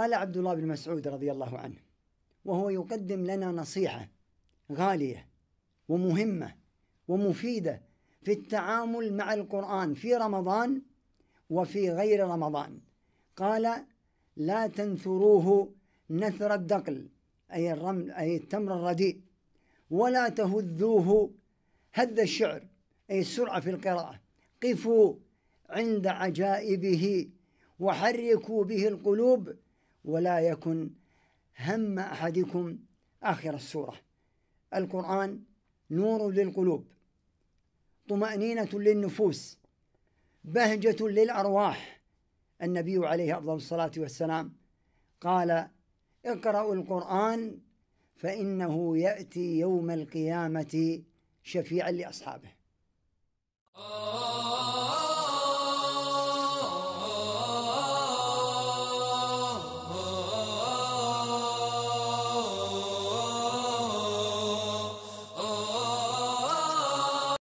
قال عبد الله بن مسعود رضي الله عنه وهو يقدم لنا نصيحه غاليه ومهمه ومفيده في التعامل مع القران في رمضان وفي غير رمضان قال لا تنثروه نثر الدقل اي الرمل اي التمر الرديء ولا تهذوه هذ الشعر أي السرعة في القراءة قفوا عند عجائبه وحركوا به القلوب ولا يكن هم أحدكم آخر السورة القرآن نور للقلوب طمأنينة للنفوس بهجة للأرواح النبي عليه أفضل الصلاة والسلام قال اقرأوا القرآن فإنه يأتي يوم القيامة شفيعا لأصحابه